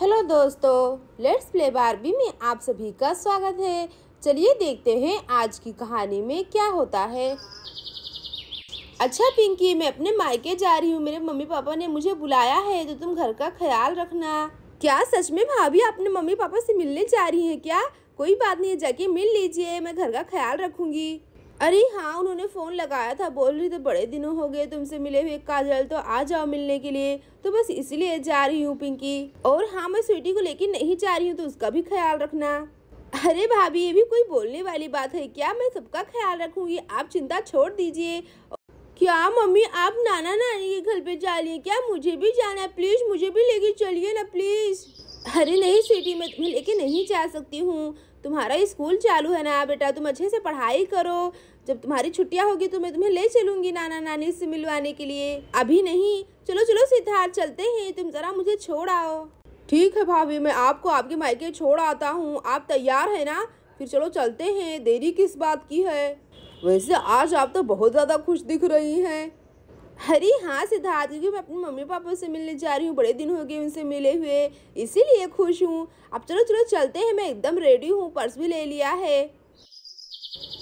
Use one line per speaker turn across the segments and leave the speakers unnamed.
Hello दोस्तों let's play Barbie में आप सभी का स्वागत है चलिए देखते हैं आज की कहानी में क्या होता है अच्छा पिंकी मैं अपने मायके जा रही हूँ मेरे मम्मी पापा ने मुझे बुलाया है तो तुम घर का ख्याल रखना क्या सच में भाभी अपने मम्मी पापा से मिलने जा रही हैं क्या कोई बात नहीं जाके मिल लीजिए मैं घर का ख्याल रखूंगी अरे हाँ उन्होंने फ़ोन लगाया था बोल रही तो बड़े दिनों हो गए तुमसे मिले हुए काजल तो आ जाओ मिलने के लिए तो बस इसलिए जा रही हूँ पिंकी और हाँ मैं स्वीटी को लेके नहीं जा रही हूँ तो उसका भी ख्याल रखना अरे भाभी ये भी कोई बोलने वाली बात है क्या मैं सबका ख्याल रखूँगी आप चिंता छोड़ दीजिए क्या मम्मी आप नाना नानी के घर पे जा रही क्या मुझे भी जाना है प्लीज़ मुझे भी लेके चलिए ना प्लीज़ अरे नहीं स्वीटी मैं तुम्हें लेके नहीं जा सकती हूँ तुम्हारा स्कूल चालू है ना बेटा तुम अच्छे से पढ़ाई करो जब तुम्हारी छुट्टियाँ होगी तो मैं तुम्हें ले चलूँगी नाना नानी से मिलवाने के लिए अभी नहीं चलो चलो सिद्धार्थ चलते हैं तुम ज़रा मुझे छोड़ आओ ठीक है भाभी मैं आपको आपके मायके छोड़ आता हूँ आप तैयार है ना फिर चलो चलते हैं देरी किस बात की है वैसे आज आप तो बहुत ज़्यादा खुश दिख रही हैं अरे हाँ सिद्धार्थ क्योंकि मैं अपने मम्मी पापा से मिलने जा रही हूँ बड़े दिन हो गए उनसे मिले हुए इसीलिए खुश हूँ अब चलो चलो चलते हैं मैं एकदम रेडी हूँ पर्स भी ले लिया है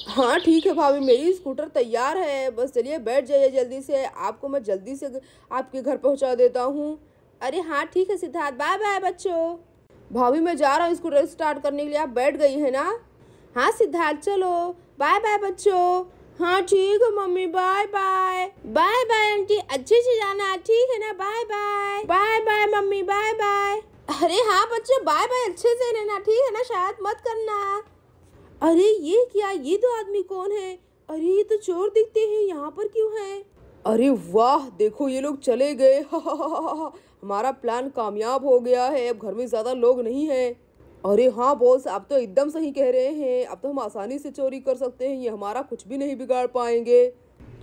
हाँ ठीक है भाभी मेरी स्कूटर तैयार है बस चलिए बैठ जाइए जल्दी से आपको मैं जल्दी से आपके घर पहुँचा देता हूँ अरे हाँ ठीक है सिद्धार्थ बाय बाय बच्चों भाभी मैं जा रहा हूँ स्कूटर स्टार्ट करने के लिए आप बैठ गई है ना हाँ सिद्धार्थ चलो बाय बाय बच्चों हाँ ठीक है mummy bye bye bye bye aunty अच्छे से जाना ठीक है ना bye bye bye bye mummy bye bye अरे हाँ बच्चे बाय बाय अच्छे से रहना ठीक है ना शायद मत करना अरे ये क्या ये तो आदमी कौन है अरे ये तो चोर दिखते हैं यहाँ पर क्यों है अरे वाह देखो ये लोग चले गए हमारा प्लान कामयाब हो गया है अब घर में ज़्यादा लोग नहीं है अरे हाँ बॉस आप तो एकदम सही कह रहे हैं अब तो हम आसानी से चोरी कर सकते हैं ये हमारा कुछ भी नहीं बिगाड़ पाएंगे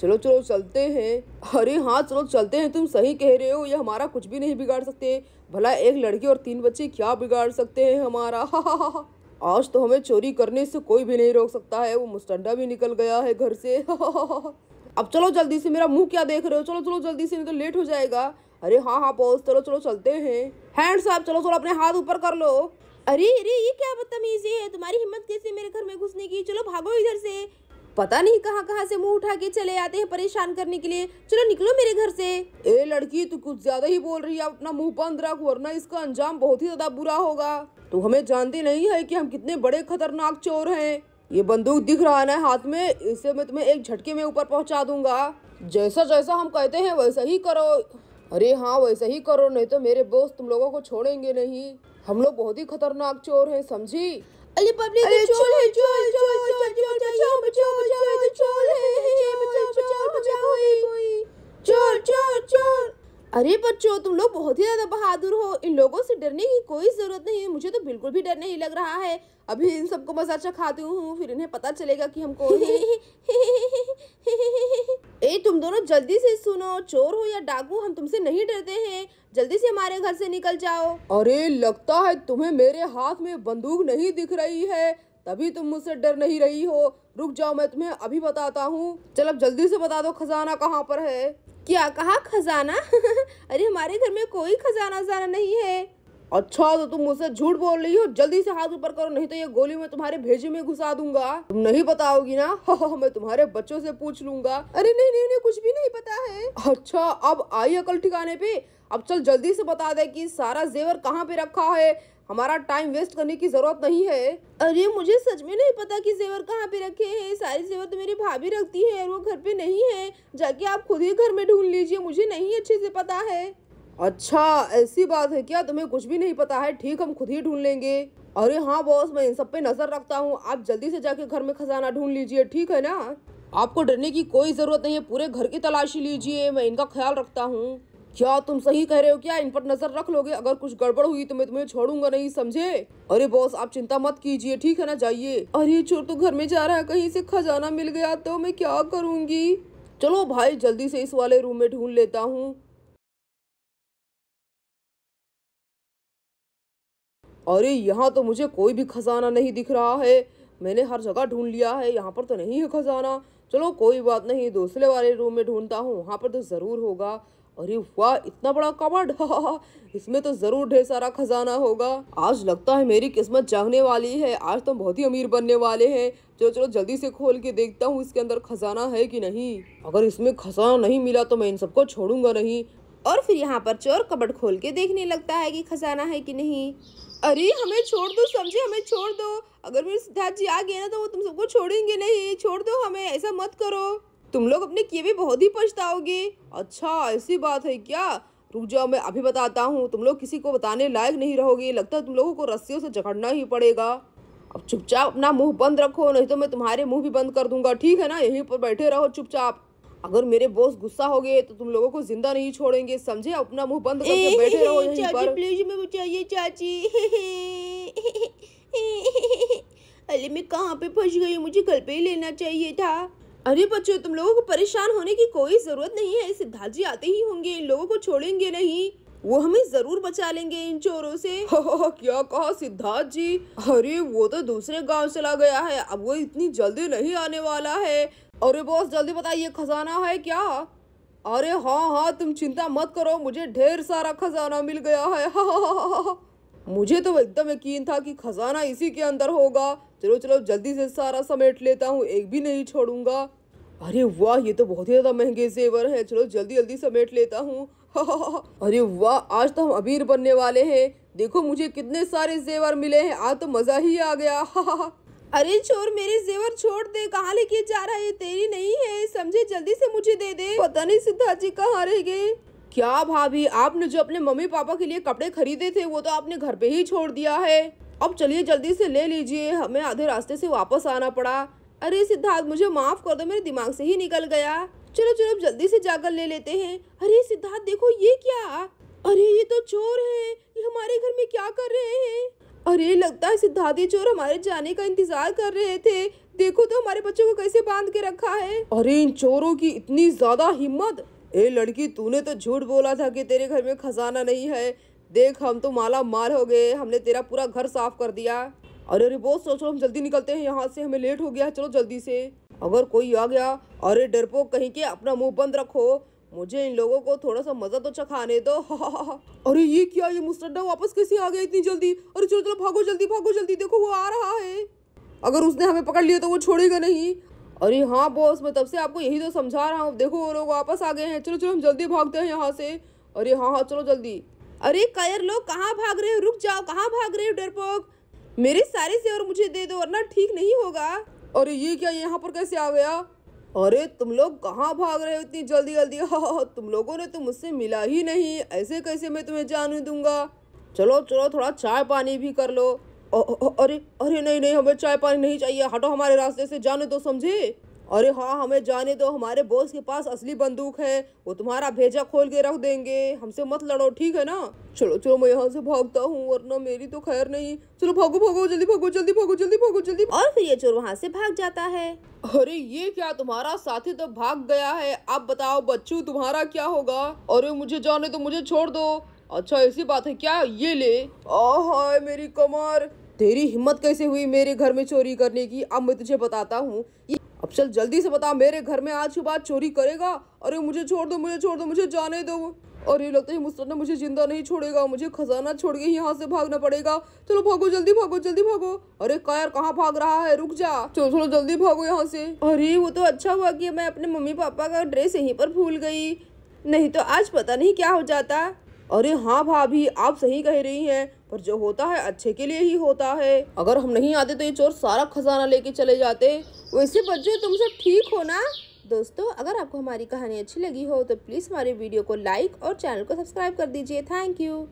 चलो चलो चलते हैं अरे हाँ चलो चलते हैं तुम सही कह रहे हो ये हमारा कुछ भी नहीं बिगाड़ सकते भला एक लड़की और तीन बच्चे क्या बिगाड़ सकते हैं हमारा हा हा हा आज तो हमें चोरी करने से कोई भी नहीं रोक सकता है वो मुस्टंडा भी निकल गया है घर से अब चलो जल्दी से मेरा मुंह क्या देख रहे हो चलो चलो जल्दी से नहीं तो लेट हो जाएगा अरे हाँ हाँ बॉस चलो चलो चलते हैं हैंड्स आप चलो चलो अपने हाथ ऊपर कर लो अरे अरे ये क्या बदतमीजी है तुम्हारी हिम्मत कैसे मेरे घर में घुसने की चलो भागो इधर से पता नहीं कहाँ कहाँ से मुंह उठा के चले आते हैं परेशान करने के लिए चलो निकलो मेरे घर से ए लड़की तू कुछ ज्यादा ही बोल रही है अपना मुंह बंद रख वरना इसका अंजाम बहुत ही ज्यादा बुरा होगा तो हमें जानते नहीं है कि हम कितने बड़े खतरनाक चोर हैं ये बंदूक दिख रहा है ना हाथ में इसे मैं तुम्हें एक झटके में ऊपर पहुँचा दूंगा जैसा जैसा हम कहते हैं वैसा ही करो अरे हाँ वैसा ही करो नहीं तो मेरे बॉस तुम लोगों को छोड़ेंगे नहीं हम लोग बहुत ही खतरनाक चोर हैं समझी अली पब्लिक अरे चोर है चोर चोर चोर बचाओ चोर बचाओ चोर है चोर बचाओ चोर कोई अरे बच्चों तुम लोग बहुत ही ज़्यादा बहादुर हो इन लोगों से डरने की कोई ज़रूरत नहीं है मुझे तो बिल्कुल भी डर नहीं लग रहा है अभी इन सबको मजा चखाती हूँ फिर इन्हें पता चलेगा कि हम कौन ए तुम दोनों जल्दी से सुनो चोर हो या डाकू हम तुमसे नहीं डरते हैं जल्दी से हमारे घर से निकल जाओ अरे लगता है तुम्हें मेरे हाथ में बंदूक नहीं दिख रही है तभी तुम मुझसे डर नहीं रही हो रुक जाओ मैं तुम्हें अभी बताता हूँ चल अब जल्दी से बता दो खजाना कहाँ पर है क्या कहा खजाना अरे हमारे घर में कोई खजाना वजाना नहीं है अच्छा तो तुम मुझसे झूठ बोल रही हो जल्दी से हाथ ऊपर करो नहीं तो ये गोली मैं तुम्हारे भेजे में घुसा दूंगा तुम नहीं बताओगी ना हो, हो, मैं तुम्हारे बच्चों से पूछ लूंगा अरे नहीं नहीं नहीं कुछ भी नहीं पता है अच्छा अब आई अकल ठिकाने पे अब चल जल्दी से बता दे कि सारा जेवर कहाँ पे रखा है हमारा टाइम वेस्ट करने की जरूरत नहीं है अरे मुझे सच में नहीं पता कि जेवर कहाँ पे रखे हैं सारे जेवर तो मेरी भाभी रखती है और वो घर पे नहीं है जाके आप खुद ही घर में ढूंढ लीजिए मुझे नहीं अच्छे से पता है अच्छा ऐसी बात है क्या तुम्हें कुछ भी नहीं पता है ठीक हम खुद ही ढूंढ लेंगे अरे हाँ बॉस मैं इन सब पे नजर रखता हूँ आप जल्दी से जाके घर में खजाना ढूंढ लीजिए ठीक है ना आपको डरने की कोई जरूरत नहीं है पूरे घर की तलाशी लीजिए मैं इनका ख्याल रखता हूँ क्या तुम सही कह रहे हो क्या इन पर नजर रख लोगे अगर कुछ गड़बड़ हुई तो मैं तुम्हें छोड़ूंगा नहीं समझे अरे बॉस आप चिंता मत कीजिए ठीक है ना जाइए अरे चोर तो घर में जा रहा है कहीं से खजाना मिल गया तो मैं क्या करूंगी चलो भाई जल्दी से इस वाले रूम में ढूंढ लेता हूँ अरे यहाँ तो मुझे कोई भी खजाना नहीं दिख रहा है मैंने हर जगह ढूंढ लिया है यहाँ पर तो नहीं है खजाना चलो कोई बात नहीं दूसरे वाले रूम में ढूंढता हूँ वहाँ पर तो ज़रूर होगा अरे वाह इतना बड़ा कबड इसमें तो जरूर ढेर सारा खजाना होगा आज लगता है मेरी किस्मत जागने वाली है आज तो बहुत ही अमीर बनने वाले हैं चलो चलो जल्दी से खोल के देखता हूँ इसके अंदर खजाना है कि नहीं अगर इसमें खजाना नहीं मिला तो मैं इन सबको छोड़ूंगा नहीं और फिर यहाँ पर चोर कबड़ खोल के देखने लगता है की खजाना है की नहीं अरे हमें छोड़ दो समझे हमें छोड़ दो अगर मेरे सिद्धार्थ जी आ गए ना तो वो तुम सबको छोड़ेंगे नहीं छोड़ दो हमें ऐसा मत करो तुम लोग अपने किए भी बहुत ही पछताओगे अच्छा ऐसी बात है क्या रुक जाओ मैं अभी बताता हूँ तुम लोग किसी को बताने लायक नहीं रहोगे लगता है तुम लोगों को रस्सियों से जकड़ना ही पड़ेगा अब चुपचाप अपना मुंह बंद रखो नहीं तो मैं तुम्हारे मुंह भी बंद कर दूंगा ठीक है ना यहीं पर बैठे रहो चुपचाप अगर मेरे बॉस गुस्सा हो गए तो तुम लोगों को जिंदा नहीं छोड़ेंगे समझे अपना मुंह बंद करके बैठे रहो यहीं पर प्लीज मैं चाची अरे मैं कहाँ पे फंस गई मुझे घर पे ही लेना चाहिए था अरे बच्चों तुम लोगों को परेशान होने की कोई ज़रूरत नहीं है सिद्धार्थ जी आते ही होंगे इन लोगों को छोड़ेंगे नहीं वो हमें जरूर बचा लेंगे इन चोरों से हो, हो, हो, क्या कहा सिद्धार्थ जी अरे वो तो दूसरे गांव चला गया है अब वो इतनी जल्दी नहीं आने वाला है अरे बॉस जल्दी बताइए खजाना है क्या अरे हाँ हाँ तुम चिंता मत करो मुझे ढेर सारा खजाना मिल गया है हा, हा, हा, हा, हा। मुझे तो एकदम यकीन था कि खजाना इसी के अंदर होगा चलो चलो जल्दी से सारा समेट लेता हूँ एक भी नहीं छोड़ूंगा अरे वाह ये तो बहुत ही ज़्यादा महंगे जेवर हैं चलो जल्दी जल्दी समेट लेता हूँ अरे वाह आज तो हम अमीर बनने वाले हैं देखो मुझे कितने सारे जेवर मिले हैं आज तो मज़ा ही आ गया अरे चोर मेरे जेवर छोड़ दे कहाँ लेके जा रहा है तेरी नहीं है समझे जल्दी से मुझे दे दे पता नहीं सिद्धार्थ जी कहाँ रह गए क्या भाभी आपने जो अपने मम्मी पापा के लिए कपड़े खरीदे थे वो तो आपने घर पे ही छोड़ दिया है अब चलिए जल्दी से ले लीजिए हमें आधे रास्ते से वापस आना पड़ा अरे सिद्धार्थ मुझे माफ़ कर दो मेरे दिमाग से ही निकल गया चलो चलो जल्दी से जाकर ले लेते हैं अरे सिद्धार्थ देखो ये क्या अरे ये तो चोर है ये हमारे घर में क्या कर रहे हैं अरे लगता है सिद्धार्थ ये चोर हमारे जाने का इंतजार कर रहे थे देखो तो हमारे बच्चों को कैसे बांध के रखा है अरे इन चोरों की इतनी ज्यादा हिम्मत ए लड़की तूने तो झूठ बोला था कि तेरे घर में खजाना नहीं है देख हम तो माला माल हो गए हमने तेरा पूरा घर साफ कर दिया अरे अरे बहुत सोचो हम जल्दी निकलते हैं यहाँ से हमें लेट हो गया चलो जल्दी से अगर कोई आ गया अरे डरपो कहीं के अपना मुंह बंद रखो मुझे इन लोगों को थोड़ा सा मजा तो चखाने दो अरे ये क्या ये मुस्टा वापस कैसे आ गया इतनी जल्दी अरे चलो चलो भागो जल्दी भागो जल्दी देखो वो आ रहा है अगर उसने हमें पकड़ लिया तो वो छोड़ेगा नहीं अरे हाँ बॉस मैं तब से आपको यही तो समझा रहा हूँ देखो वो लोग वापस आ गए हैं चलो चलो हम जल्दी भागते हैं यहाँ से अरे हाँ हाँ चलो जल्दी अरे कायर लोग कहाँ भाग रहे हो रुक जाओ कहाँ भाग रहे हो डरपोक मेरे सारे सेवर मुझे दे दो वरना ठीक नहीं होगा अरे ये क्या यहाँ पर कैसे आ गया अरे तुम लोग कहाँ भाग रहे हो इतनी जल्दी जल्दी हाँ तुम लोगों ने तो मुझसे मिला ही नहीं ऐसे कैसे मैं तुम्हें जान दूंगा चलो चलो थोड़ा चाय पानी भी कर लो अरे अरे नहीं नहीं हमें चाय पानी नहीं चाहिए हटो हमारे रास्ते से जाने दो समझे अरे हाँ हमें जाने दो हमारे बॉस के पास असली बंदूक है वो तुम्हारा भेजा खोल के रख देंगे हमसे मत लड़ो ठीक है ना चलो चलो मैं यहाँ से भागता हूँ वरना मेरी तो खैर नहीं चलो भागो भागो जल्दी भागो जल्दी भागो जल्दी भागो जल्दी और फिर ये चोर वहाँ से भाग जाता है अरे ये क्या तुम्हारा साथी तो भाग गया है अब बताओ बच्चू तुम्हारा क्या होगा अरे मुझे जाने तो मुझे छोड़ दो अच्छा ऐसी बात है क्या ये ले हाय मेरी कमर तेरी हिम्मत कैसे हुई मेरे घर में चोरी करने की अब मैं तुझे बताता हूँ अब चल जल्दी से बता मेरे घर में आज के बाद चोरी करेगा अरे मुझे छोड़ दो मुझे छोड़ दो मुझे जाने दो और ये लगता है मुस्तरना मुझे जिंदा नहीं छोड़ेगा मुझे खजाना छोड़ के यहाँ से भागना पड़ेगा चलो भागो जल्दी भागो जल्दी भागो अरे कायर कहाँ भाग रहा है रुक जा चलो थोड़ा जल्दी भागो यहाँ से अरे वो तो अच्छा हुआ कि मैं अपने मम्मी पापा का ड्रेस यहीं पर भूल गई नहीं तो आज पता नहीं क्या हो जाता अरे हाँ भाभी आप सही कह रही हैं पर जो होता है अच्छे के लिए ही होता है अगर हम नहीं आते तो ये चोर सारा खजाना लेके चले जाते वैसे बच्चे तुम सब ठीक हो ना दोस्तों अगर आपको हमारी कहानी अच्छी लगी हो तो प्लीज़ हमारे वीडियो को लाइक और चैनल को सब्सक्राइब कर दीजिए थैंक यू